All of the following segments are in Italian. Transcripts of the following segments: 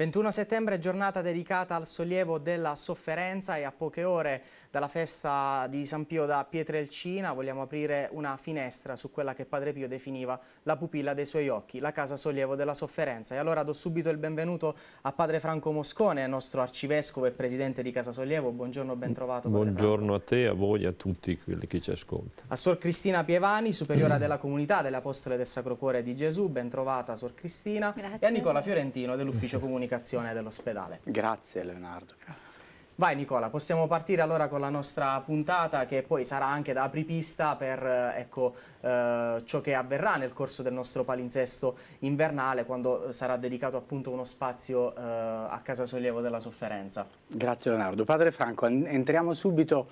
21 settembre giornata dedicata al sollievo della sofferenza e a poche ore dalla festa di San Pio da Pietrelcina vogliamo aprire una finestra su quella che Padre Pio definiva la pupilla dei suoi occhi, la casa sollievo della sofferenza. E allora do subito il benvenuto a Padre Franco Moscone, nostro arcivescovo e presidente di Casa Sollievo. Buongiorno, ben trovato. Buongiorno a te, a voi e a tutti quelli che ci ascoltano. A Suor Cristina Pievani, superiora della comunità delle Apostole del Sacro Cuore di Gesù, ben trovata Suor Cristina. Grazie. E a Nicola Fiorentino dell'Ufficio Comunicazione comunicazione dell'ospedale. Grazie Leonardo, grazie. Vai Nicola, possiamo partire allora con la nostra puntata che poi sarà anche da apripista per eh, ecco, eh, ciò che avverrà nel corso del nostro palinsesto invernale quando sarà dedicato appunto uno spazio eh, a Casa Sollievo della Sofferenza. Grazie Leonardo. Padre Franco, entriamo subito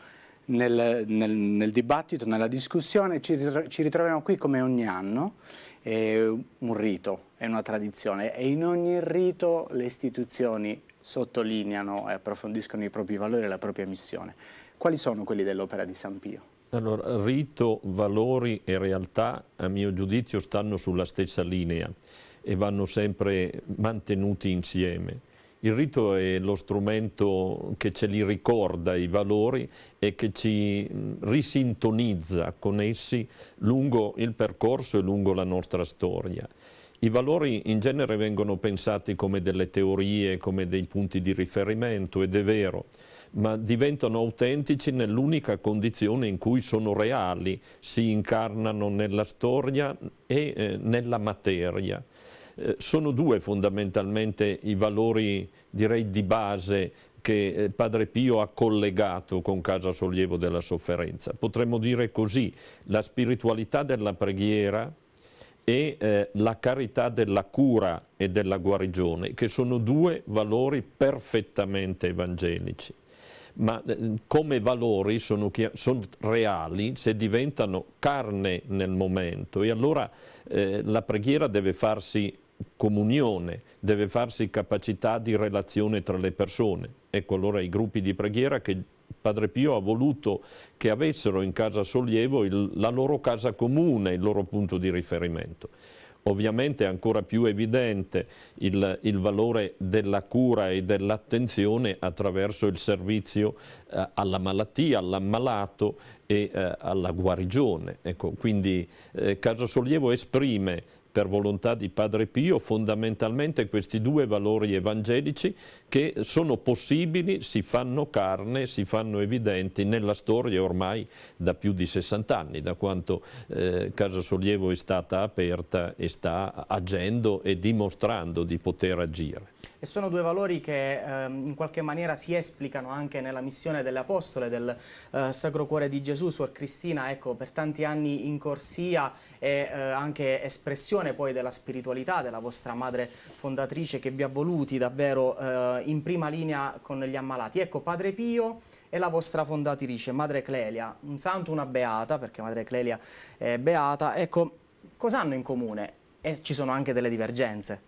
nel, nel, nel dibattito, nella discussione, ci, ci ritroviamo qui come ogni anno è un rito, è una tradizione e in ogni rito le istituzioni sottolineano e approfondiscono i propri valori e la propria missione. Quali sono quelli dell'opera di San Pio? Allora, rito, valori e realtà a mio giudizio stanno sulla stessa linea e vanno sempre mantenuti insieme. Il rito è lo strumento che ce li ricorda i valori e che ci risintonizza con essi lungo il percorso e lungo la nostra storia. I valori in genere vengono pensati come delle teorie, come dei punti di riferimento, ed è vero, ma diventano autentici nell'unica condizione in cui sono reali, si incarnano nella storia e eh, nella materia. Eh, sono due fondamentalmente i valori direi di base che eh, Padre Pio ha collegato con Casa Sollievo della Sofferenza. Potremmo dire così, la spiritualità della preghiera e eh, la carità della cura e della guarigione, che sono due valori perfettamente evangelici. Ma eh, come valori sono, sono, reali se diventano carne nel momento e allora eh, la preghiera deve farsi comunione, deve farsi capacità di relazione tra le persone. Ecco allora i gruppi di preghiera che Padre Pio ha voluto che avessero in casa Sollievo il, la loro casa comune, il loro punto di riferimento. Ovviamente è ancora più evidente il, il valore della cura e dell'attenzione attraverso il servizio eh, alla malattia, all'ammalato e eh, alla guarigione. Ecco, quindi eh, Casa Sollievo esprime per volontà di Padre Pio fondamentalmente questi due valori evangelici che sono possibili, si fanno carne, si fanno evidenti nella storia ormai da più di 60 anni, da quanto eh, Casa Sollievo è stata aperta e sta agendo e dimostrando di poter agire e sono due valori che ehm, in qualche maniera si esplicano anche nella missione delle Apostole, del eh, Sacro Cuore di Gesù, Suor Cristina, ecco, per tanti anni in corsia e eh, anche espressione poi della spiritualità della vostra madre fondatrice che vi ha voluti davvero eh, in prima linea con gli ammalati. Ecco, Padre Pio e la vostra fondatrice, Madre Clelia, un santo, una beata, perché Madre Clelia è beata, ecco, cosa hanno in comune? E ci sono anche delle divergenze.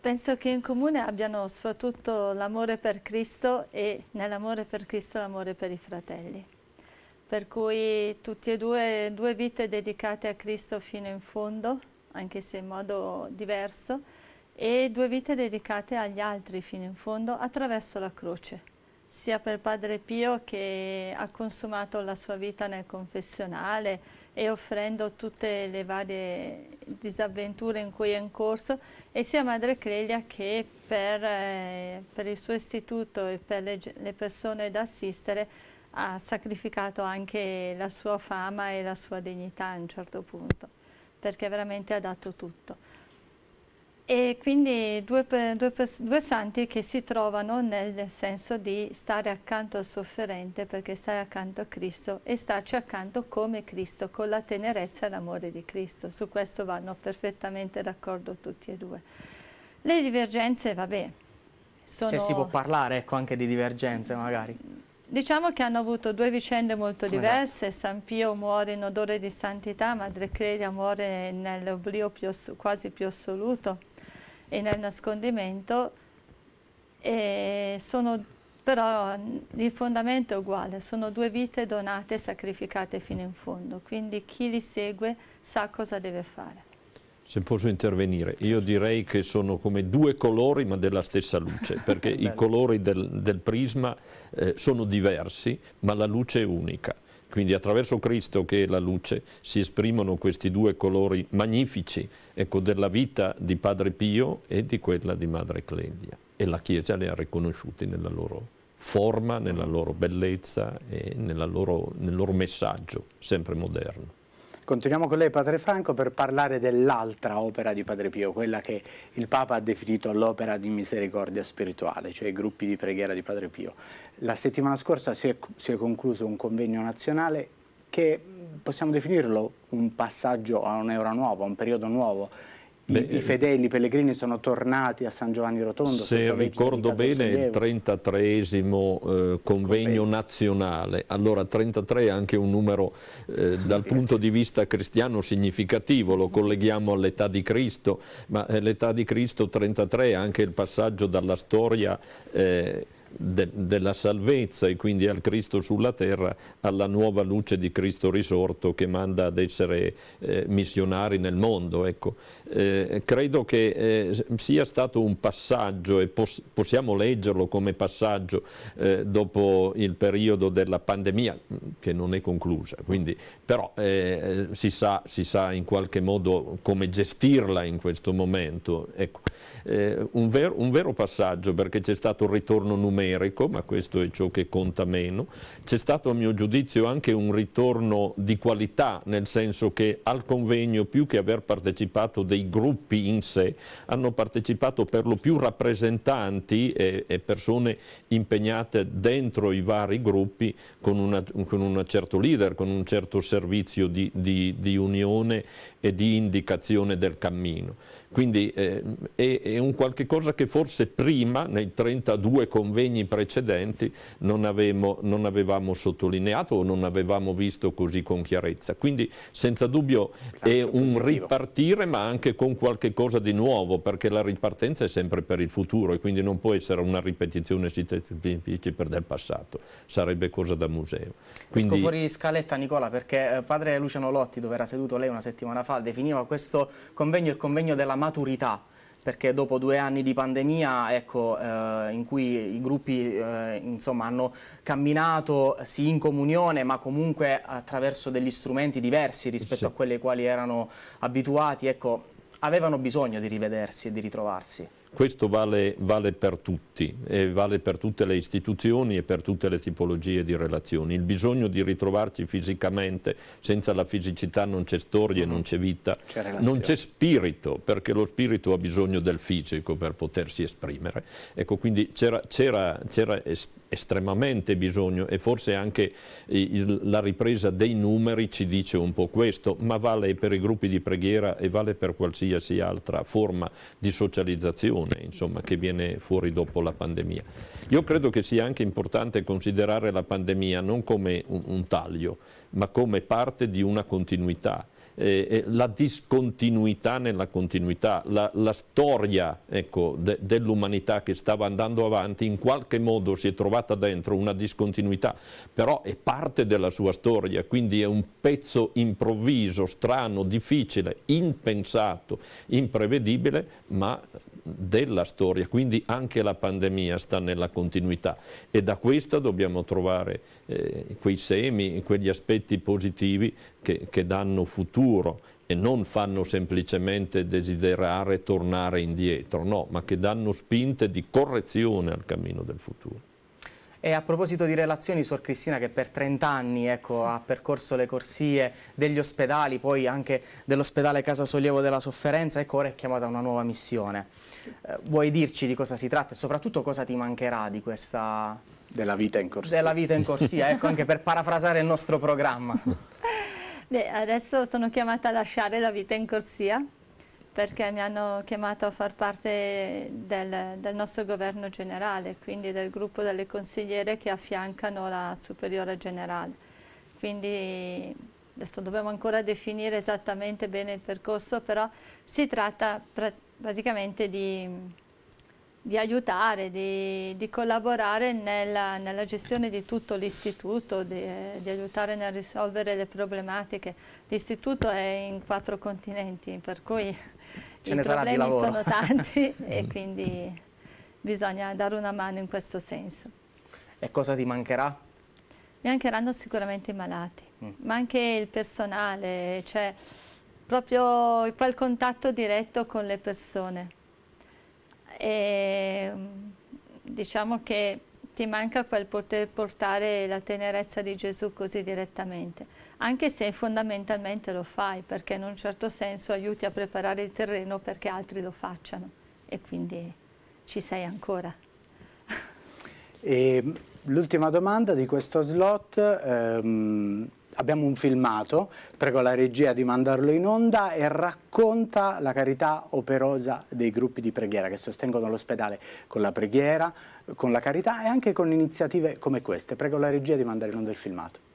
Penso che in comune abbiano soprattutto l'amore per Cristo e nell'amore per Cristo l'amore per i fratelli. Per cui tutti e due, due vite dedicate a Cristo fino in fondo, anche se in modo diverso, e due vite dedicate agli altri fino in fondo attraverso la croce, sia per Padre Pio che ha consumato la sua vita nel confessionale, e offrendo tutte le varie disavventure in cui è in corso e sia Madre Crelia che per, eh, per il suo istituto e per le, le persone da assistere ha sacrificato anche la sua fama e la sua dignità a un certo punto perché veramente ha dato tutto. E quindi due, due, due, santi che si trovano nel senso di stare accanto al sofferente perché stai accanto a Cristo e starci accanto come Cristo, con la tenerezza e l'amore di Cristo. Su questo vanno perfettamente d'accordo tutti e due. Le divergenze, vabbè. Sono... Se si può parlare ecco, anche di divergenze magari. Diciamo che hanno avuto due vicende molto esatto. diverse, esatto. San Pio muore in odore di santità, Madre Credia muore nell'oblio quasi più assoluto, e nel nascondimento, e sono, però il fondamento è uguale, sono due vite donate e sacrificate fino in fondo, quindi chi li segue sa cosa deve fare. Se posso intervenire, io direi che sono come due colori ma della stessa luce, perché i colori del, del prisma eh, sono diversi ma la luce è unica. Quindi attraverso Cristo che è la luce si esprimono questi due colori magnifici ecco, della vita di Padre Pio e di quella di Madre Clelia e la Chiesa li ha riconosciuti nella loro forma, nella loro bellezza e loro, nel loro messaggio sempre moderno. Continuiamo con lei, Padre Franco, per parlare dell'altra opera di Padre Pio, quella che il Papa ha definito l'opera di misericordia spirituale, cioè i gruppi di preghiera di Padre Pio. La settimana scorsa si è, si è concluso un convegno nazionale che possiamo definirlo un passaggio a un'era nuova, un periodo nuovo Beh, i, eh, fedeli pellegrini sono tornati a San Giovanni Rotondo. Se ricordo bene il 33 eh, convegno nazionale, allora 33 è anche un numero eh, dal punto di vista cristiano significativo, lo colleghiamo all'età di Cristo, ma eh, l'età di Cristo 33 è anche il passaggio dalla storia... Eh, de, della salvezza e quindi al Cristo sulla terra, alla nuova luce di Cristo risorto che manda ad essere eh, missionari nel mondo. Ecco. Eh, credo che eh, sia stato un passaggio e pos possiamo leggerlo come passaggio eh, dopo il periodo della pandemia mm, che non è conclusa, quindi, però eh, si sa, si, sa, in qualche modo come gestirla in questo momento. Ecco eh, un, ver un, vero passaggio perché c'è stato un ritorno numerico, ma questo è ciò che conta meno, c'è stato a mio giudizio anche un ritorno di qualità, nel senso che al convegno più che aver partecipato dei gruppi in sé, hanno partecipato per lo più rappresentanti e, e persone impegnate dentro i vari gruppi con, una, con un certo leader, con un certo servizio di, di, di unione e di indicazione del cammino. Quindi eh, è, è, un qualche cosa che forse prima, nei 32 convegni precedenti, non, avemo, non avevamo sottolineato o non avevamo visto così con chiarezza. Quindi senza dubbio è un positivo. ripartire ma anche con qualche cosa di nuovo, perché la ripartenza è sempre per il futuro e quindi non può essere una ripetizione per del passato, sarebbe cosa da museo. Quindi... Esco fuori scaletta Nicola perché eh, padre Luciano Lotti, dove era seduto lei una settimana fa, definiva questo convegno il convegno della maturità perché dopo due anni di pandemia ecco, eh, in cui i gruppi eh, insomma, hanno camminato sì in comunione ma comunque attraverso degli strumenti diversi rispetto sì. a quelli ai quali erano abituati, ecco, avevano bisogno di rivedersi e di ritrovarsi. Questo vale, vale per tutti, vale per tutte le istituzioni e per tutte le tipologie di relazioni. Il bisogno di ritrovarci fisicamente, senza la fisicità non c'è storia, mm-hmm. non c'è vita, non c'è spirito, perché lo spirito ha bisogno del fisico per potersi esprimere. Ecco, quindi c'era estremamente bisogno e forse anche il, la ripresa dei numeri ci dice un po' questo, ma vale per i gruppi di preghiera e vale per qualsiasi altra forma di socializzazione situazione insomma, che viene fuori dopo la pandemia. Io credo che sia anche importante considerare la pandemia non come un, un taglio, ma come parte di una continuità. Eh, eh, la discontinuità nella continuità, la, la storia ecco, de, dell'umanità che stava andando avanti in qualche modo si è trovata dentro una discontinuità, però è parte della sua storia, quindi è un pezzo improvviso, strano, difficile, impensato, imprevedibile, ma della storia, quindi anche la pandemia sta nella continuità e da questa dobbiamo trovare eh, quei semi, quegli aspetti positivi che, che danno futuro e non fanno semplicemente desiderare tornare indietro, no, ma che danno spinte di correzione al cammino del futuro. E a proposito di relazioni, Suor Cristina che per 30 anni ecco, ha percorso le corsie degli ospedali, poi anche dell'ospedale Casa Sollievo della Sofferenza, ecco ora è chiamata a una nuova missione. Eh, vuoi dirci di cosa si tratta e soprattutto cosa ti mancherà di questa... Della vita in corsia. Della vita in corsia, ecco, anche per parafrasare il nostro programma. Beh, adesso sono chiamata a lasciare la vita in corsia perché mi hanno chiamato a far parte del, del, nostro governo generale, quindi del gruppo delle consigliere che affiancano la superiore generale. Quindi adesso dobbiamo ancora definire esattamente bene il percorso, però si tratta praticamente praticamente di, di aiutare, di, di collaborare nella, nella, gestione di tutto l'istituto, di, eh, di, aiutare nel risolvere le problematiche. L'istituto è in quattro continenti, per cui eh, Ce i problemi sono tanti e quindi bisogna dare una mano in questo senso. E cosa ti mancherà? Mi mancheranno sicuramente i malati, mm. ma anche il personale, cioè proprio quel contatto diretto con le persone. E, diciamo che ti manca quel poter portare la tenerezza di Gesù così direttamente, anche se fondamentalmente lo fai, perché in un certo senso aiuti a preparare il terreno perché altri lo facciano e quindi ci sei ancora. L'ultima domanda di questo slot, ehm, abbiamo un filmato, prego la regia di mandarlo in onda e racconta la carità operosa dei gruppi di preghiera che sostengono l'ospedale con la preghiera, con la carità e anche con iniziative come queste. Prego la regia di mandare in onda il filmato.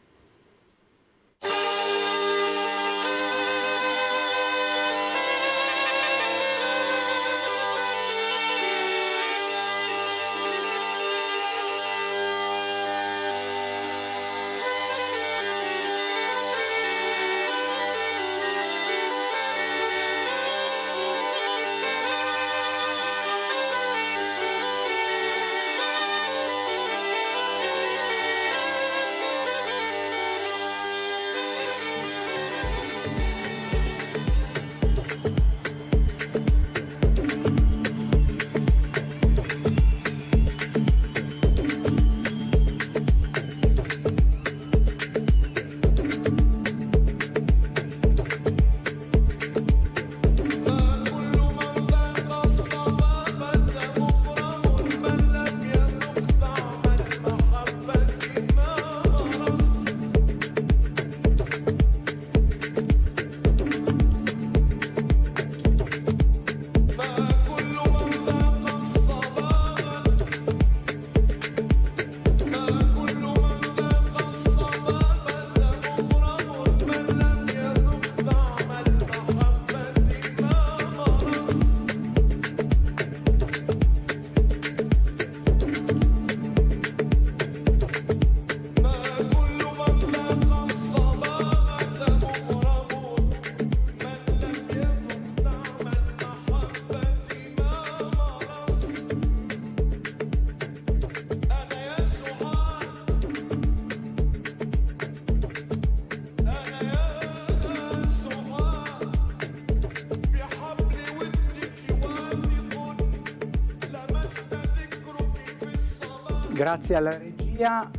Grazie alla regia,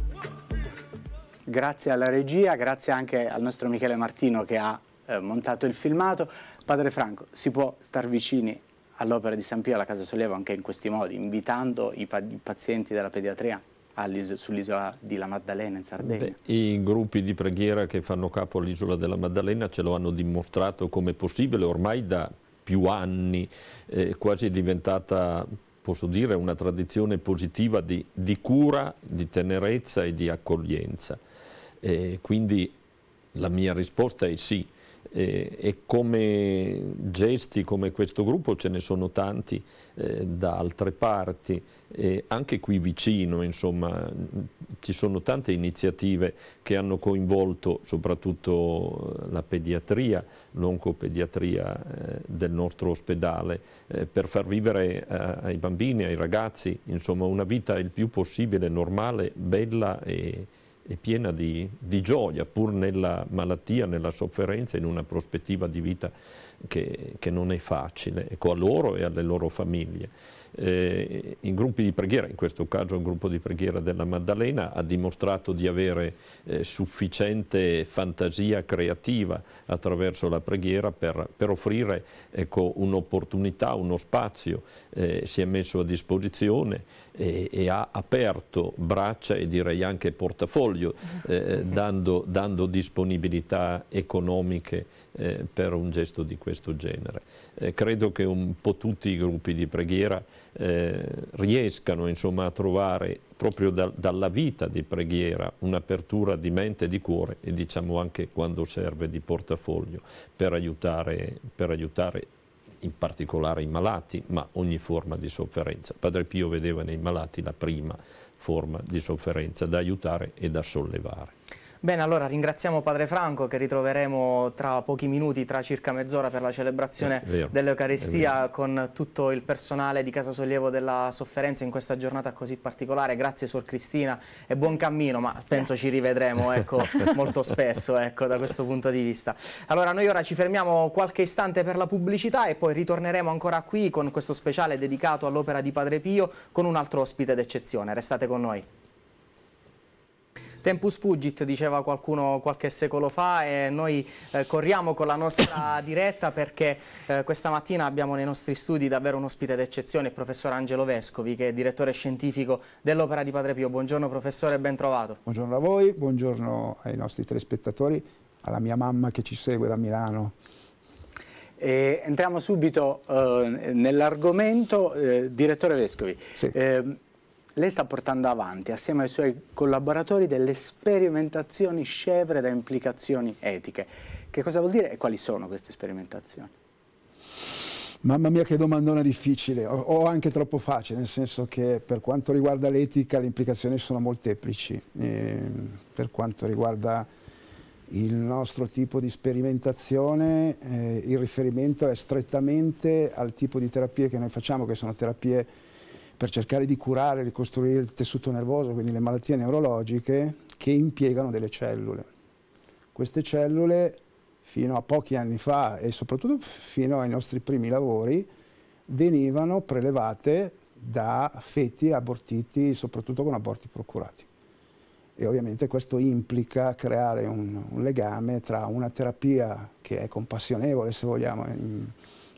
grazie alla regia, grazie anche al nostro Michele Martino che ha eh, montato il filmato. Padre Franco, si può star vicini all'opera di San Pio, alla Casa Sollevo, anche in questi modi, invitando i, pa i pazienti della pediatria sull'isola di La Maddalena in Sardegna? Beh, I gruppi di preghiera che fanno capo all'isola della Maddalena ce lo hanno dimostrato come possibile ormai da più anni, eh, quasi è diventata posso dire, una tradizione positiva di, di cura, di tenerezza e di accoglienza. E quindi la mia risposta è sì, e, e, come gesti come questo gruppo ce ne sono tanti eh, da altre parti, e anche qui vicino insomma, ci sono tante iniziative che hanno coinvolto soprattutto eh, la pediatria, l'oncopediatria eh, del nostro ospedale eh, per far vivere eh, ai bambini, ai ragazzi insomma, una vita il più possibile normale, bella e, e piena di, di, gioia, pur nella malattia, nella sofferenza, in una prospettiva di vita che, che non è facile, ecco, a loro e alle loro famiglie. Eh, in gruppi di preghiera, in questo caso il gruppo di preghiera della Maddalena, ha dimostrato di avere eh, sufficiente fantasia creativa attraverso la preghiera per, per offrire ecco, un'opportunità, uno spazio, eh, si è messo a disposizione e, e, ha aperto braccia e direi anche portafoglio eh, dando, dando, disponibilità economiche eh, per un gesto di questo genere. Eh, credo che un po' tutti i gruppi di preghiera eh, riescano insomma, a trovare proprio da, dalla vita di preghiera un'apertura di mente e di cuore e diciamo anche quando serve di portafoglio per aiutare, per aiutare in particolare i malati, ma ogni forma di sofferenza. Padre Pio vedeva nei malati la prima forma di sofferenza da aiutare e da sollevare. Bene, allora ringraziamo Padre Franco che ritroveremo tra pochi minuti, tra circa mezz'ora per la celebrazione eh, dell'Eucaristia con tutto il personale di Casa Sollievo della Sofferenza in questa giornata così particolare. Grazie Suor Cristina e buon cammino, ma penso ci rivedremo ecco, molto spesso ecco, da questo punto di vista. Allora noi ora ci fermiamo qualche istante per la pubblicità e poi ritorneremo ancora qui con questo speciale dedicato all'opera di Padre Pio con un altro ospite d'eccezione. Restate con noi. Tempus fugit, diceva qualcuno qualche secolo fa e noi eh, corriamo con la nostra diretta perché eh, questa mattina abbiamo nei nostri studi davvero un ospite d'eccezione, il professor Angelo Vescovi che è direttore scientifico dell'Opera di Padre Pio. Buongiorno professore, ben trovato. Buongiorno a voi, buongiorno ai nostri telespettatori, alla mia mamma che ci segue da Milano. E entriamo subito eh, nell'argomento, eh, direttore Vescovi. Sì. Ehm, lei sta portando avanti assieme ai suoi collaboratori delle sperimentazioni scevre da implicazioni etiche. Che cosa vuol dire e quali sono queste sperimentazioni? Mamma mia che domandona difficile, o, anche troppo facile, nel senso che per quanto riguarda l'etica le implicazioni sono molteplici, e per quanto riguarda il nostro tipo di sperimentazione eh, il riferimento è strettamente al tipo di terapie che noi facciamo, che sono terapie per cercare di curare e ricostruire il tessuto nervoso, quindi le malattie neurologiche, che impiegano delle cellule. Queste cellule fino a pochi anni fa e soprattutto fino ai nostri primi lavori venivano prelevate da feti abortiti, soprattutto con aborti procurati. E ovviamente questo implica creare un, un legame tra una terapia che è compassionevole, se vogliamo, in,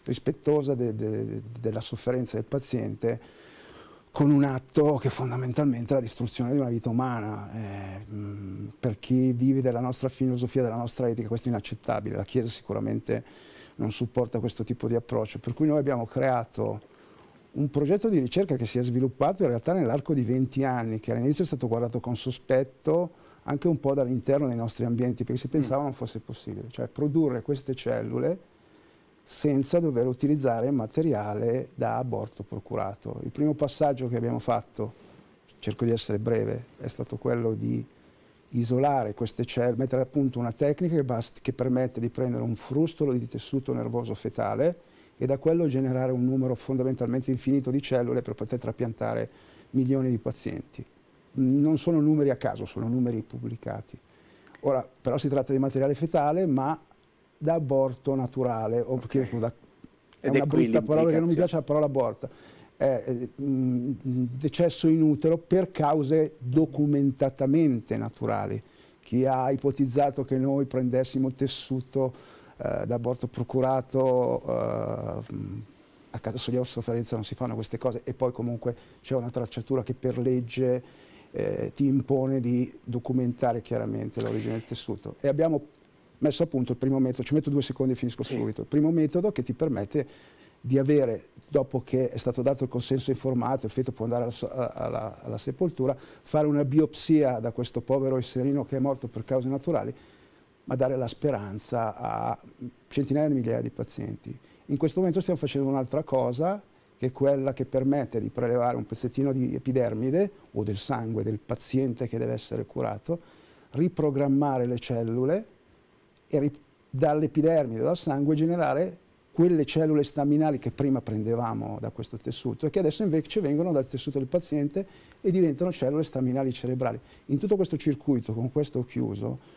rispettosa de, de, della sofferenza del paziente, con un atto che fondamentalmente è la distruzione di una vita umana. Eh, per chi vive della nostra filosofia, della nostra etica, questo è inaccettabile. La Chiesa sicuramente non supporta questo tipo di approccio, per cui noi abbiamo creato un progetto di ricerca che si è sviluppato in realtà nell'arco di 20 anni, che all'inizio è stato guardato con sospetto anche un po' dall'interno dei nostri ambienti, perché si mm. pensava non fosse possibile, cioè produrre queste cellule senza dover utilizzare materiale da aborto procurato. Il primo passaggio che abbiamo fatto, cerco di essere breve, è stato quello di isolare queste cellule, mettere a punto una tecnica che, che permette di prendere un frustolo di tessuto nervoso fetale e da quello generare un numero fondamentalmente infinito di cellule per poter trapiantare milioni di pazienti. Non sono numeri a caso, sono numeri pubblicati. Ora, però si tratta di materiale fetale, ma da aborto naturale, o okay. perché, da, è una brutta parola che non mi piace la parola aborto, è, eh, decesso in utero per cause documentatamente naturali. Chi ha ipotizzato che noi prendessimo tessuto eh, d'aborto procurato, eh, mm, a casa soglia o sofferenza non si fanno queste cose e poi comunque c'è una tracciatura che per legge eh, ti impone di documentare chiaramente l'origine del tessuto. E abbiamo messo a punto il primo metodo, ci metto due secondi e finisco sì. subito, il primo metodo che ti permette di avere, dopo che è stato dato il consenso informato, il feto può andare alla, alla, alla sepoltura, fare una biopsia da questo povero esserino che è morto per cause naturali, ma dare la speranza a centinaia di migliaia di pazienti. In questo momento stiamo facendo un'altra cosa, che è quella che permette di prelevare un pezzettino di epidermide o del sangue del paziente che deve essere curato, riprogrammare le cellule, e dall'epidermide, dal sangue, generare quelle cellule staminali che prima prendevamo da questo tessuto e che adesso invece vengono dal tessuto del paziente e diventano cellule staminali cerebrali. In tutto questo circuito, con questo chiuso,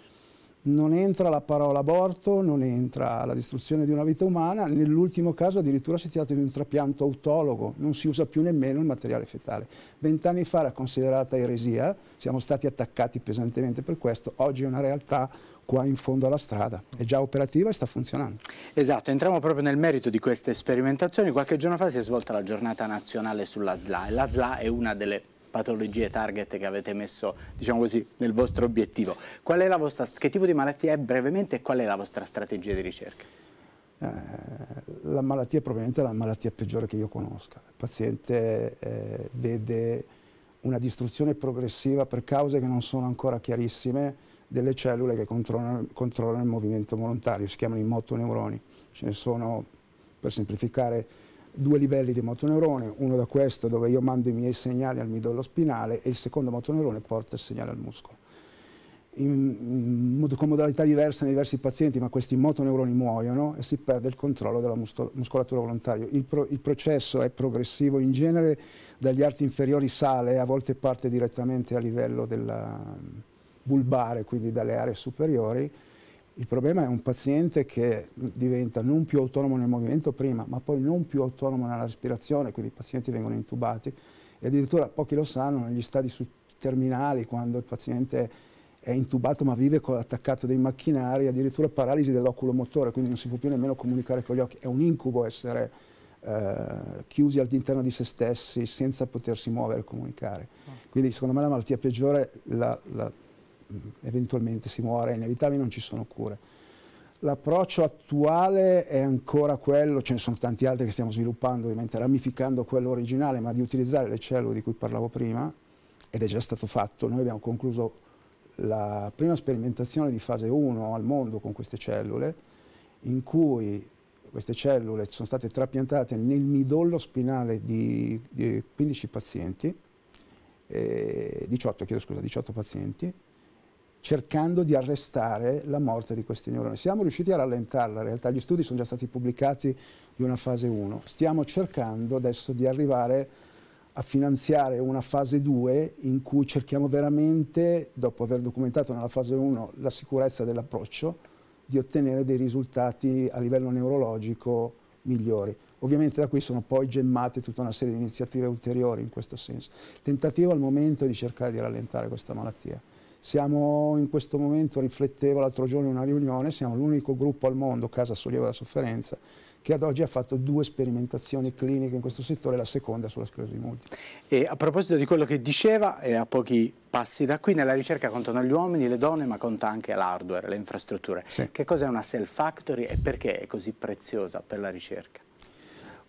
non entra la parola aborto, non entra la distruzione di una vita umana, nell'ultimo caso addirittura si tratta di un trapianto autologo, non si usa più nemmeno il materiale fetale. Vent'anni fa era considerata eresia, siamo stati attaccati pesantemente per questo, oggi è una realtà qua in fondo alla strada. È già operativa e sta funzionando. Esatto, entriamo proprio nel merito di queste sperimentazioni. Qualche giorno fa si è svolta la giornata nazionale sulla SLA e la SLA è una delle patologie target che avete messo, diciamo così, nel vostro obiettivo. Qual è la Vostra, che tipo di malattia è brevemente e qual è la vostra strategia di ricerca? Eh, la malattia è probabilmente la malattia peggiore che io conosca. Il paziente eh, vede una distruzione progressiva per cause che non sono ancora chiarissime, delle cellule che controllano, controllano il movimento volontario, si chiamano i motoneuroni. Ce ne sono, per semplificare, due livelli di motoneurone, uno da questo dove io mando i miei segnali al midollo spinale e il secondo motoneurone porta il segnale al muscolo. In, in, con modalità diverse nei diversi pazienti, ma questi motoneuroni muoiono e si perde il controllo della muscolatura volontaria. Il, pro, il processo è progressivo, in genere dagli arti inferiori sale, a volte parte direttamente a livello della, bulbare, quindi dalle aree superiori, il problema è un paziente che diventa non più autonomo nel movimento prima, ma poi non più autonomo nella respirazione, quindi i pazienti vengono intubati e addirittura pochi lo sanno negli stadi terminali quando il paziente è intubato ma vive con l'attaccato dei macchinari, addirittura paralisi dell'oculomotore, quindi non si può più nemmeno comunicare con gli occhi, è un incubo essere eh, chiusi all'interno di se stessi senza potersi muovere e comunicare. Quindi secondo me la malattia peggiore, la, la eventualmente si muore, inevitabili, non ci sono cure. L'approccio attuale è ancora quello, ce ne sono tanti altri che stiamo sviluppando, ovviamente ramificando quello originale, ma di utilizzare le cellule di cui parlavo prima, ed è già stato fatto, noi abbiamo concluso la prima sperimentazione di fase 1 al mondo con queste cellule, in cui queste cellule sono state trapiantate nel midollo spinale di, 15 pazienti, eh, 18, chiedo scusa, 18 pazienti, cercando di arrestare la morte di questi neuroni. Siamo riusciti a rallentarla, in realtà gli studi sono già stati pubblicati di una fase 1. Stiamo cercando adesso di arrivare a finanziare una fase 2 in cui cerchiamo veramente, dopo aver documentato nella fase 1 la sicurezza dell'approccio, di ottenere dei risultati a livello neurologico migliori. Ovviamente da qui sono poi gemmate tutta una serie di iniziative ulteriori in questo senso. Il tentativo al momento è di cercare di rallentare questa malattia. Siamo in questo momento, riflettevo l'altro giorno in una riunione, siamo l'unico gruppo al mondo, Casa Sollievo della Sofferenza, che ad oggi ha fatto due sperimentazioni cliniche in questo settore, la seconda sulla sclerosi multipla. E a proposito di quello che diceva, eh, a pochi passi da qui, nella ricerca contano gli uomini, le donne, ma conta anche l'hardware, le infrastrutture. Sì. Che cos'è una Cell Factory e perché è così preziosa per la ricerca?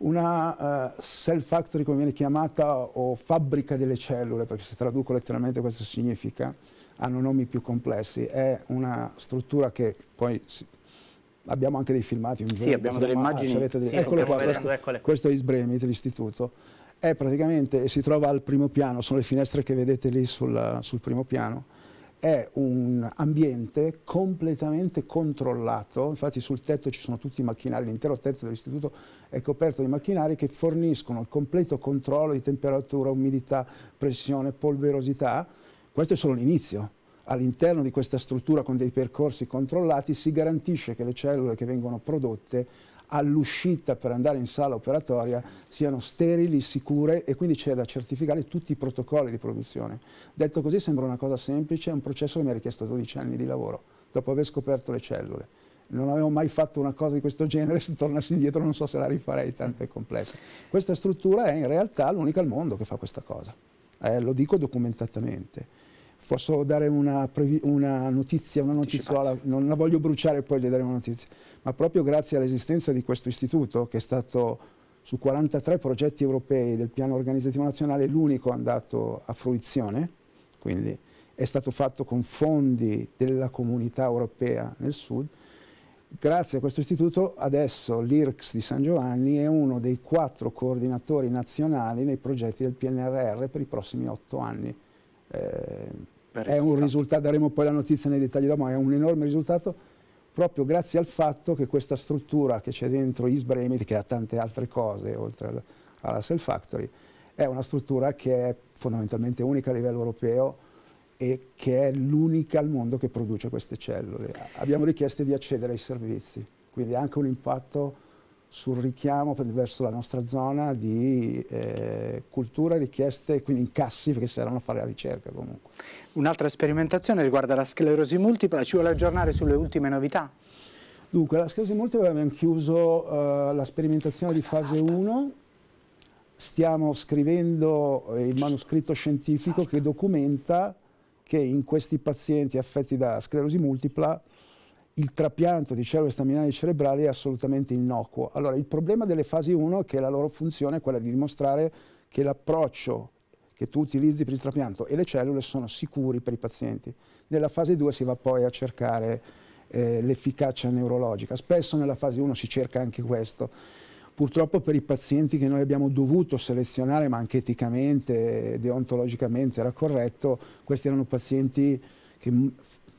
Una uh, cell factory, come viene chiamata, o fabbrica delle cellule, perché se traduco letteralmente questo significa, hanno nomi più complessi, è una struttura che poi abbiamo anche dei filmati, un sì, giorno, abbiamo delle immagini, ah, dei... sì, eccole qua, questo, questo è Isbremit, l'istituto, è praticamente, si trova al primo piano, sono le finestre che vedete lì sul, sul primo piano, è un ambiente completamente controllato, infatti sul tetto ci sono tutti i macchinari, l'intero tetto dell'istituto è coperto di macchinari che forniscono il completo controllo di temperatura, umidità, pressione, polverosità, questo è solo l'inizio. All'interno di questa struttura con dei percorsi controllati si garantisce che le cellule che vengono prodotte all'uscita per andare in sala operatoria siano sterili, sicure e quindi c'è da certificare tutti i protocolli di produzione. Detto così sembra una cosa semplice, è un processo che mi ha richiesto 12 anni di lavoro dopo aver scoperto le cellule. Non avevo mai fatto una cosa di questo genere, se tornassi indietro non so se la rifarei, tanto è complessa. Questa struttura è in realtà l'unica al mondo che fa questa cosa eh, lo dico documentatamente. Posso dare una, una notizia, una notiziola, non la voglio bruciare e poi le daremo una notizia, ma proprio grazie all'esistenza di questo istituto, che è stato su 43 progetti europei del piano organizzativo nazionale l'unico andato a fruizione, quindi è stato fatto con fondi della comunità europea nel sud, Grazie a questo istituto adesso l'IRCS di San Giovanni è uno dei quattro coordinatori nazionali nei progetti del PNRR per i prossimi otto anni. Eh, è un risultato, daremo poi la notizia nei dettagli dopo, ma è un enorme risultato proprio grazie al fatto che questa struttura che c'è dentro Isbremit, che ha tante altre cose oltre alla Cell Factory, è una struttura che è fondamentalmente unica a livello europeo, e che è l'unica al mondo che produce queste cellule. Abbiamo richieste di accedere ai servizi, quindi anche un impatto sul richiamo per, verso la nostra zona di eh, cultura, richieste, e quindi incassi perché servono a fare la ricerca comunque. Un'altra sperimentazione riguarda la sclerosi multipla, ci vuole aggiornare sulle ultime novità? Dunque, la sclerosi multipla abbiamo chiuso uh, la sperimentazione Questa di fase salta. 1, stiamo scrivendo il manoscritto scientifico Giusto. che documenta che in questi pazienti affetti da sclerosi multipla il trapianto di cellule staminali cerebrali è assolutamente innocuo. Allora, il problema delle fasi 1 è che la loro funzione è quella di dimostrare che l'approccio che tu utilizzi per il trapianto e le cellule sono sicuri per i pazienti. Nella fase 2 si va poi a cercare eh, l'efficacia neurologica. Spesso nella fase 1 si cerca anche questo purtroppo per i pazienti che noi abbiamo dovuto selezionare, ma anche eticamente, deontologicamente era corretto, questi erano pazienti che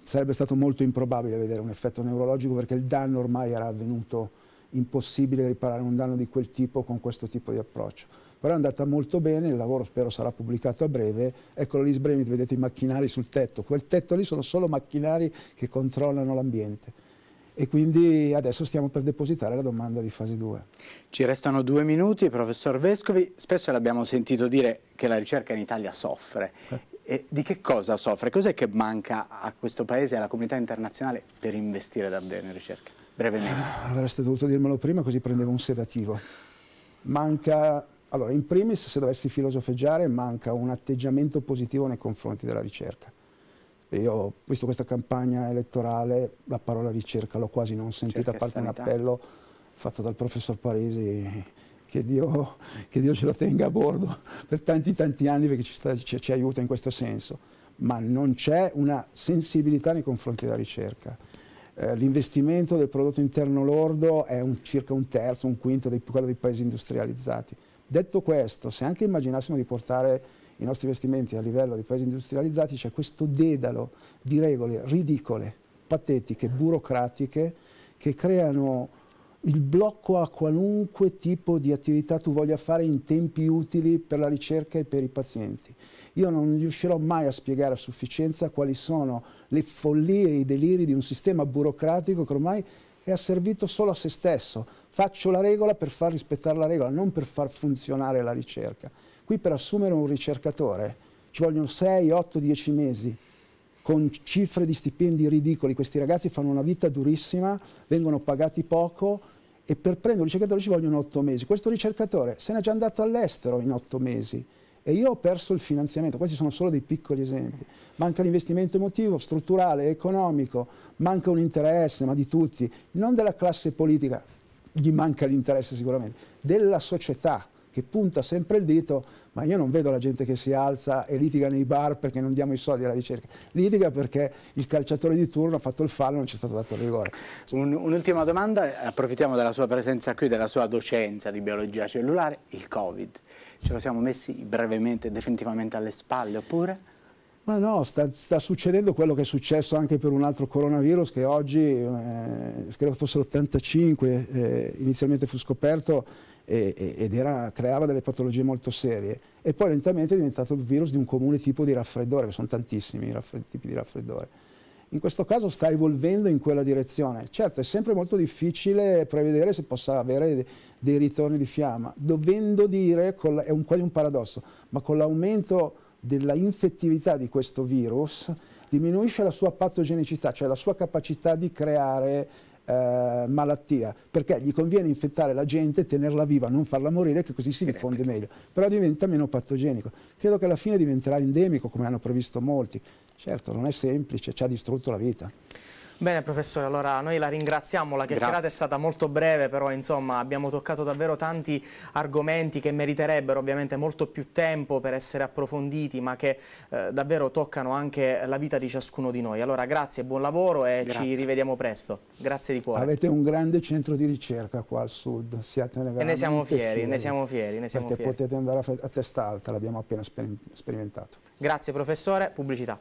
sarebbe stato molto improbabile vedere un effetto neurologico perché il danno ormai era avvenuto, impossibile riparare un danno di quel tipo con questo tipo di approccio. Però è andata molto bene, il lavoro spero sarà pubblicato a breve, eccolo lì Sbremit, vedete i macchinari sul tetto, quel tetto lì sono solo macchinari che controllano l'ambiente e quindi adesso stiamo per depositare la domanda di fase 2. Ci restano due minuti, professor Vescovi, spesso l'abbiamo sentito dire che la ricerca in Italia soffre. Eh. di che cosa soffre? Cos'è che manca a questo Paese e alla comunità internazionale per investire davvero in ricerca? Brevemente. Ah, avreste dovuto dirmelo prima così prendevo un sedativo. Manca allora, in primis, se dovessi filosofeggiare, manca un atteggiamento positivo nei confronti della ricerca. Io, visto questa campagna elettorale, la parola ricerca l'ho quasi non sentita, a parte un appello fatto dal professor Parisi, che Dio, che Dio, ce la tenga a bordo per tanti tanti anni perché ci, sta, ci, ci aiuta in questo senso, ma non c'è una sensibilità nei confronti della ricerca. Eh, L'investimento del prodotto interno lordo è un, circa un terzo, un quinto di quello dei paesi industrializzati. Detto questo, se anche immaginassimo di portare i nostri investimenti a livello di paesi industrializzati, c'è questo dedalo di regole ridicole, patetiche, burocratiche, che creano il blocco a qualunque tipo di attività tu voglia fare in tempi utili per la ricerca e per i pazienti. Io non riuscirò mai a spiegare a sufficienza quali sono le follie e i deliri di un sistema burocratico che ormai è asservito solo a se stesso. Faccio la regola per far rispettare la regola, non per far funzionare la ricerca. Qui per assumere un ricercatore ci vogliono 6, 8, 10 mesi con cifre di stipendi ridicoli. Questi ragazzi fanno una vita durissima, vengono pagati poco e per prendere un ricercatore ci vogliono 8 mesi. Questo ricercatore se n'è già andato all'estero in 8 mesi e io ho perso il finanziamento, questi sono solo dei piccoli esempi. Manca l'investimento emotivo, strutturale, economico, manca un interesse, ma di tutti, non della classe politica, gli manca l'interesse sicuramente, della società che punta sempre il dito ma io non vedo la gente che si alza e litiga nei bar perché non diamo i soldi alla ricerca, litiga perché il calciatore di turno ha fatto il fallo e non ci è stato dato il rigore. Un'ultima un domanda, approfittiamo della sua presenza qui, della sua docenza di biologia cellulare, il Covid. Ce lo siamo messi brevemente, definitivamente alle spalle oppure? Ma no, sta, sta, succedendo quello che è successo anche per un altro coronavirus che oggi, eh, credo fosse l'85, eh, inizialmente fu scoperto, e, ed era, creava delle patologie molto serie e poi lentamente è diventato il virus di un comune tipo di raffreddore, che sono tantissimi i tipi di raffreddore. In questo caso sta evolvendo in quella direzione. Certo, è sempre molto difficile prevedere se possa avere dei ritorni di fiamma, dovendo dire, la, è un, quasi un paradosso, ma con l'aumento della infettività di questo virus diminuisce la sua patogenicità, cioè la sua capacità di creare eh, malattia, perché gli conviene infettare la gente, tenerla viva, non farla morire, che così si diffonde meglio, però diventa meno patogenico. Credo che alla fine diventerà endemico, come hanno previsto molti. Certo, non è semplice, ci ha distrutto la vita. Bene professore, allora noi la ringraziamo, la chiacchierata Grazie. è stata molto breve, però insomma abbiamo toccato davvero tanti argomenti che meriterebbero ovviamente molto più tempo per essere approfonditi, ma che eh, davvero toccano anche la vita di ciascuno di noi. Allora grazie, buon lavoro e grazie. ci rivediamo presto. Grazie di cuore. Avete un grande centro di ricerca qua al sud, siate veramente E ne siamo fieri, fieri, ne siamo fieri, ne siamo perché fieri. potete andare a, a testa alta, l'abbiamo appena sperimentato. Grazie professore, pubblicità.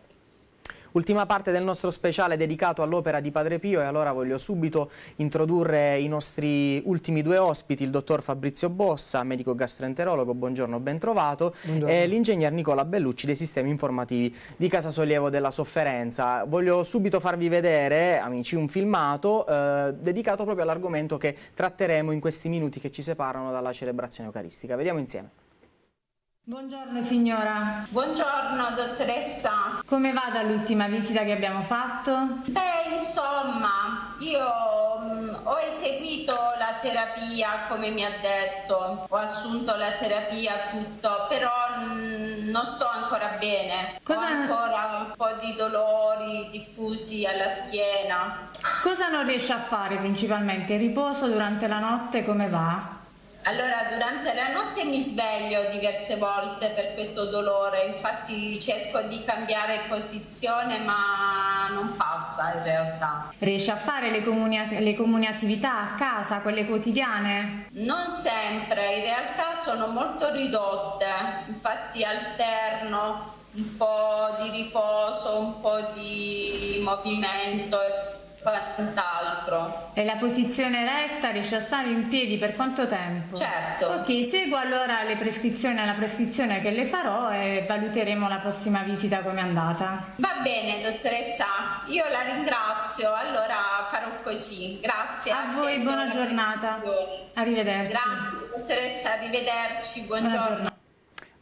Ultima parte del nostro speciale dedicato all'opera di Padre Pio e allora voglio subito introdurre i nostri ultimi due ospiti, il dottor Fabrizio Bossa, medico gastroenterologo, buongiorno, bentrovato, buongiorno. e l'ingegner Nicola Bellucci dei sistemi informativi di Casa Sollievo della Sofferenza. Voglio subito farvi vedere, amici, un filmato eh, dedicato proprio all'argomento che tratteremo in questi minuti che ci separano dalla celebrazione eucaristica. Vediamo insieme. Buongiorno signora. Buongiorno dottoressa. Come va dall'ultima visita che abbiamo fatto? Beh, insomma, io mh, mm, ho eseguito la terapia come mi ha detto, ho assunto la terapia tutto, però mh, mm, non sto ancora bene. Cosa... Ho ancora un po' di dolori diffusi alla schiena. Cosa non riesce a fare principalmente? riposo durante la notte come va? Allora durante la notte mi sveglio diverse volte per questo dolore, infatti cerco di cambiare posizione ma non passa in realtà. Riesci a fare le comuni, le comuni attività a casa, quelle quotidiane? Non sempre, in realtà sono molto ridotte, infatti alterno un po' di riposo, un po' di movimento quant'altro. E la posizione retta riesce a stare in piedi per quanto tempo? Certo. Ok, seguo allora le prescrizioni alla prescrizione che le farò e valuteremo la prossima visita come è andata. Va bene, dottoressa, io la ringrazio, allora farò così. Grazie. A, a voi buona giornata. Arrivederci. Grazie, dottoressa, arrivederci, buongiorno.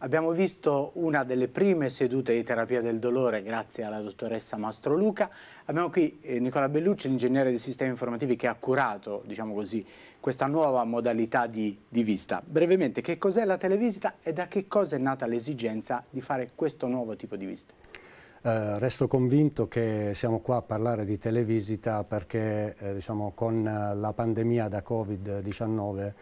Abbiamo visto una delle prime sedute di terapia del dolore grazie alla dottoressa Mastro Luca. Abbiamo qui eh, Nicola Bellucci, l'ingegnere dei sistemi informativi che ha curato diciamo così, questa nuova modalità di, di vista. Brevemente, che cos'è la televisita e da che cosa è nata l'esigenza di fare questo nuovo tipo di vista? Eh, resto convinto che siamo qua a parlare di televisita perché eh, diciamo, con eh, la pandemia da Covid-19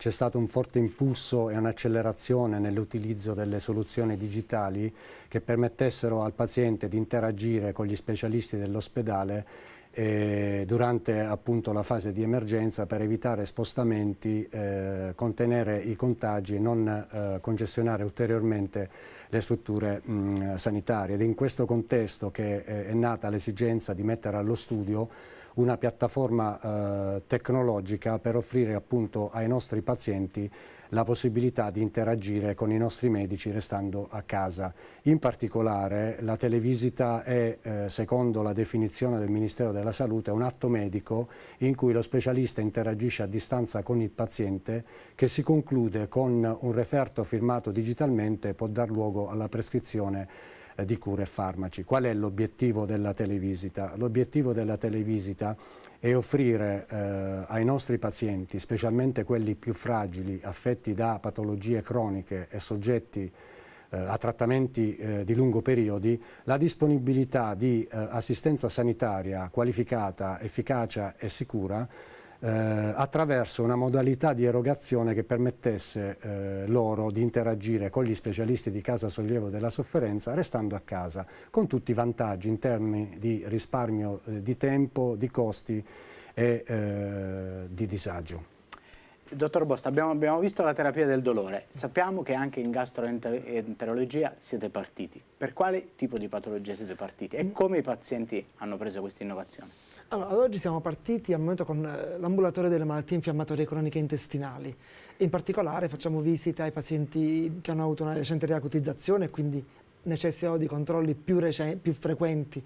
c'è stato un forte impulso e un'accelerazione nell'utilizzo delle soluzioni digitali che permettessero al paziente di interagire con gli specialisti dell'ospedale eh, durante appunto, la fase di emergenza per evitare spostamenti, eh, contenere i contagi e non eh, congestionare ulteriormente le strutture mh, sanitarie. Ed è in questo contesto che eh, è nata l'esigenza di mettere allo studio una piattaforma eh, tecnologica per offrire appunto ai nostri pazienti la possibilità di interagire con i nostri medici restando a casa. In particolare la televisita è, eh, secondo la definizione del Ministero della Salute, un atto medico in cui lo specialista interagisce a distanza con il paziente che si conclude con un referto firmato digitalmente e può dar luogo alla prescrizione eh, di cure e farmaci. Qual è l'obiettivo della televisita? L'obiettivo della televisita è offrire eh, ai nostri pazienti, specialmente quelli più fragili, affetti da patologie croniche e soggetti eh, a trattamenti eh, di lungo periodo, la disponibilità di eh, assistenza sanitaria qualificata, efficace e sicura eh, attraverso una modalità di erogazione che permettesse eh, loro di interagire con gli specialisti di casa sollievo della sofferenza restando a casa, con tutti i vantaggi in termini di risparmio eh, di tempo, di costi e eh, di disagio. Dottor Bosta, abbiamo, abbiamo visto la terapia del dolore, sappiamo che anche in gastroenterologia siete partiti. Per quale tipo di patologia siete partiti e mm. come i pazienti hanno preso questa innovazione? Allora, ad oggi siamo partiti al momento con eh, l'ambulatorio delle malattie infiammatorie croniche intestinali. In particolare facciamo visita ai pazienti che hanno avuto una recente riacutizzazione e quindi necessitano di controlli più, più frequenti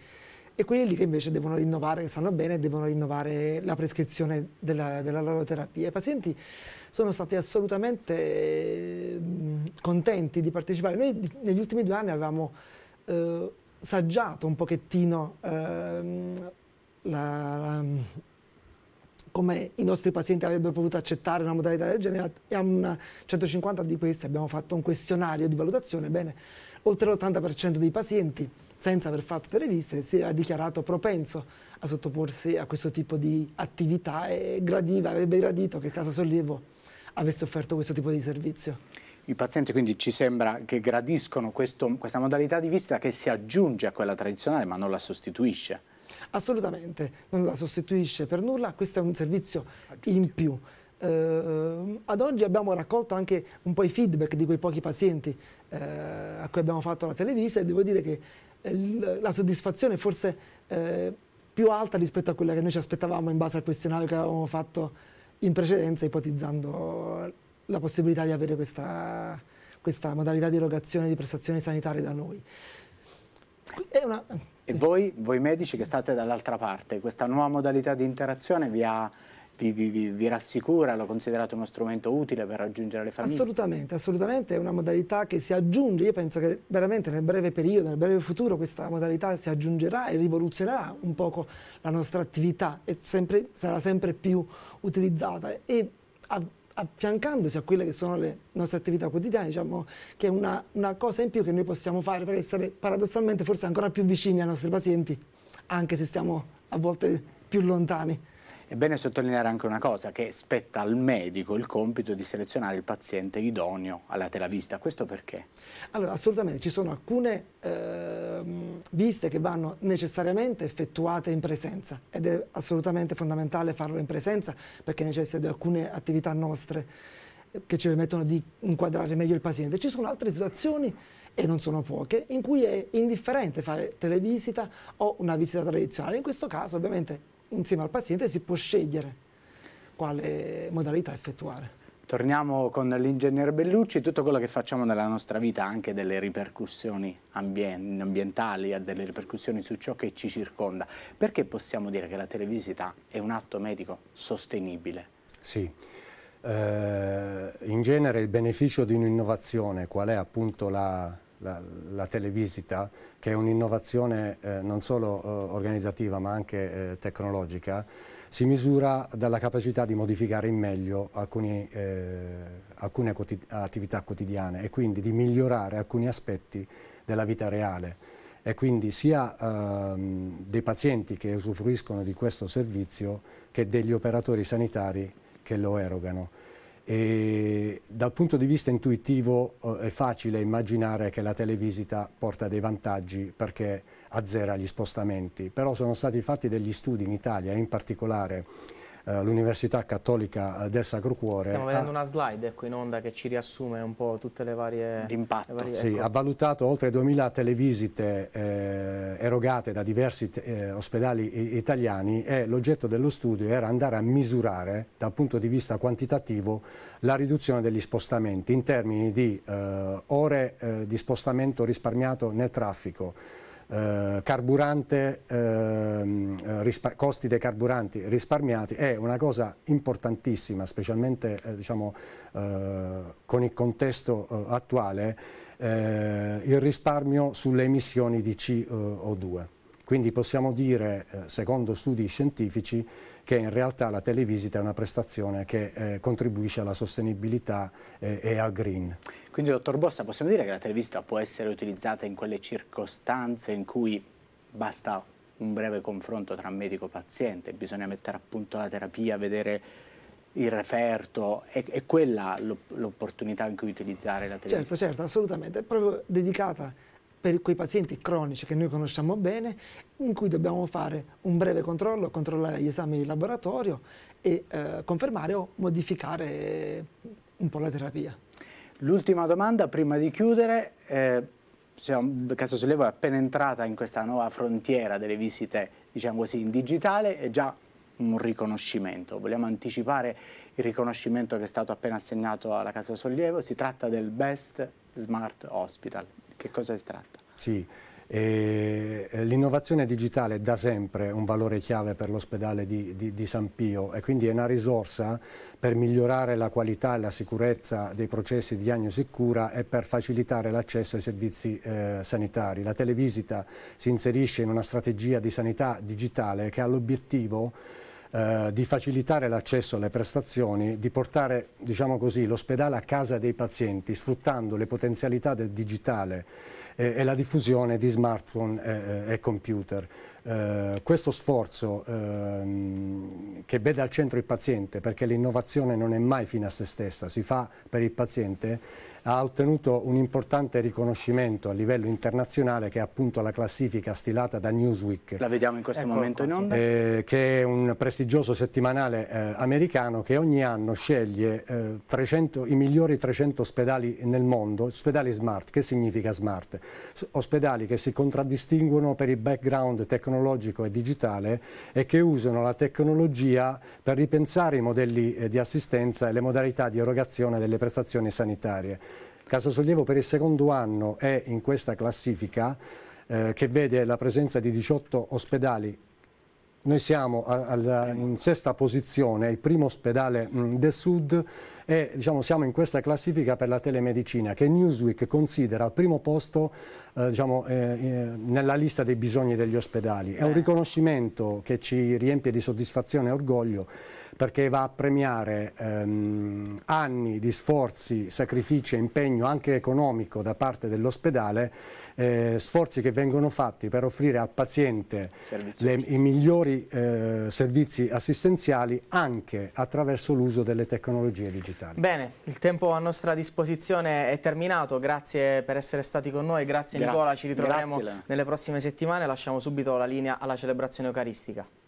e quelli lì che invece devono rinnovare, che stanno bene, devono rinnovare la prescrizione della, della loro terapia. I pazienti sono stati assolutamente ehm, contenti di partecipare. Noi negli ultimi due anni avevamo eh, saggiato un pochettino eh, la, la, come i nostri pazienti avrebbero potuto accettare una modalità del genere e a una 150 di questi abbiamo fatto un questionario di valutazione, bene, oltre l'80% dei pazienti senza aver fatto delle viste si era dichiarato propenso a sottoporsi a questo tipo di attività e gradiva, avrebbe gradito che Casa Sollievo avesse offerto questo tipo di servizio. I pazienti quindi ci sembra che gradiscono questo, questa modalità di visita che si aggiunge a quella tradizionale ma non la sostituisce assolutamente non la sostituisce per nulla, questo è un servizio in più. Eh, ad oggi abbiamo raccolto anche un po' i feedback di quei pochi pazienti eh, a cui abbiamo fatto la televisa e devo dire che eh, la soddisfazione è forse eh, più alta rispetto a quella che noi ci aspettavamo in base al questionario che avevamo fatto in precedenza ipotizzando la possibilità di avere questa, questa modalità di erogazione di prestazioni sanitarie da noi. È una, e voi, voi medici che state dall'altra parte, questa nuova modalità di interazione vi ha vi, vi, vi, rassicura, lo considerate uno strumento utile per raggiungere le famiglie? Assolutamente, assolutamente, è una modalità che si aggiunge, io penso che veramente nel breve periodo, nel breve futuro questa modalità si aggiungerà e rivoluzionerà un poco la nostra attività e sempre, sarà sempre più utilizzata e a, affiancandosi a quelle che sono le nostre attività quotidiane, diciamo che è una, una cosa in più che noi possiamo fare per essere paradossalmente forse ancora più vicini ai nostri pazienti, anche se stiamo a volte più lontani. È bene sottolineare anche una cosa, che spetta al medico il compito di selezionare il paziente idoneo alla telavista. Questo perché? Allora, assolutamente, ci sono alcune eh, viste che vanno necessariamente effettuate in presenza ed è assolutamente fondamentale farlo in presenza perché necessita di alcune attività nostre eh, che ci permettono di inquadrare meglio il paziente. Ci sono altre situazioni, e non sono poche, in cui è indifferente fare televisita o una visita tradizionale. In questo caso ovviamente insieme al paziente si può scegliere quale modalità effettuare. Torniamo con l'ingegner Bellucci, tutto quello che facciamo nella nostra vita ha anche delle ripercussioni ambientali, ha delle ripercussioni su ciò che ci circonda. Perché possiamo dire che la televisita è un atto medico sostenibile? Sì, eh, in genere il beneficio di un'innovazione, qual è appunto la, la, la televisita, che è un'innovazione eh, non solo eh, organizzativa ma anche eh, tecnologica, si misura dalla capacità di modificare in meglio alcuni, eh, alcune quotid attività quotidiane e quindi di migliorare alcuni aspetti della vita reale e quindi sia ehm, dei pazienti che usufruiscono di questo servizio che degli operatori sanitari che lo erogano. E dal punto di vista intuitivo eh, è facile immaginare che la televisita porta dei vantaggi perché azzera gli spostamenti, però sono stati fatti degli studi in Italia, in particolare eh, l'Università Cattolica del Sacro Cuore. Stiamo vedendo ha... una slide ecco, in onda che ci riassume un po' tutte le varie... L'impatto. Varie... Sì, ecco. ha valutato oltre 2000 televisite eh, erogate da diversi eh, ospedali italiani e l'oggetto dello studio era andare a misurare dal punto di vista quantitativo la riduzione degli spostamenti in termini di eh, ore eh, di spostamento risparmiato nel traffico, eh, carburante, eh, costi dei carburanti risparmiati è una cosa importantissima, specialmente eh, diciamo, eh, con il contesto eh, attuale, il risparmio sulle emissioni di CO2. Quindi possiamo dire, secondo studi scientifici, che in realtà la televisita è una prestazione che eh, contribuisce alla sostenibilità eh, e al green. Quindi dottor Bossa possiamo dire che la televisita può essere utilizzata in quelle circostanze in cui basta un breve confronto tra medico e paziente, bisogna mettere a punto la terapia, vedere il referto, è, è quella l'opportunità in cui utilizzare la televisita? Certo, certo, assolutamente, è proprio dedicata per quei pazienti cronici che noi conosciamo bene, in cui dobbiamo fare un breve controllo, controllare gli esami di laboratorio e eh, confermare o modificare un po' la terapia. L'ultima domanda prima di chiudere, eh, Casa Solevo è appena entrata in questa nuova frontiera delle visite, diciamo così, in digitale, è già un riconoscimento. Vogliamo anticipare il riconoscimento che è stato appena assegnato alla Casa Sollievo, si tratta del Best Smart Hospital che cosa si tratta? Sì, eh, L'innovazione digitale è da sempre un valore chiave per l'ospedale di, di, di, San Pio e quindi è una risorsa per migliorare la qualità e la sicurezza dei processi di diagnosi e cura e per facilitare l'accesso ai servizi eh, sanitari. La televisita si inserisce in una strategia di sanità digitale che ha l'obiettivo eh, di facilitare l'accesso alle prestazioni, di portare diciamo l'ospedale a casa dei pazienti, sfruttando le potenzialità del digitale e, e la diffusione di smartphone e, e computer. Eh, questo sforzo ehm, che vede al centro il paziente, perché l'innovazione non è mai fine a se stessa, si fa per il paziente, ha ottenuto un importante riconoscimento a livello internazionale che è appunto la classifica stilata da Newsweek. La vediamo in questo ecco, momento in ecco, onda. Eh, che è un prestigioso settimanale eh, americano che ogni anno sceglie 300, eh, i migliori 300 ospedali nel mondo, ospedali smart, che significa smart? ospedali che si contraddistinguono per il background tecnologico e digitale e che usano la tecnologia per ripensare i modelli eh, di assistenza e le modalità di erogazione delle prestazioni sanitarie. Casa Sollievo per il secondo anno è in questa classifica eh, che vede la presenza di 18 ospedali noi siamo alla, in sesta posizione, il primo ospedale del sud e diciamo, siamo in questa classifica per la telemedicina che Newsweek considera al primo posto eh, diciamo, eh, eh nella lista dei bisogni degli ospedali. È un eh. riconoscimento che ci riempie di soddisfazione e orgoglio perché va a premiare ehm, anni di sforzi, sacrifici e impegno anche economico da parte dell'ospedale, eh, sforzi che vengono fatti per offrire al paziente le, i migliori eh, servizi assistenziali anche attraverso l'uso delle tecnologie digitali universitari. Bene, il tempo a nostra disposizione è terminato, grazie per essere stati con noi, grazie, grazie. Nicola, ci ritroveremo nelle prossime settimane, lasciamo subito la linea alla celebrazione eucaristica.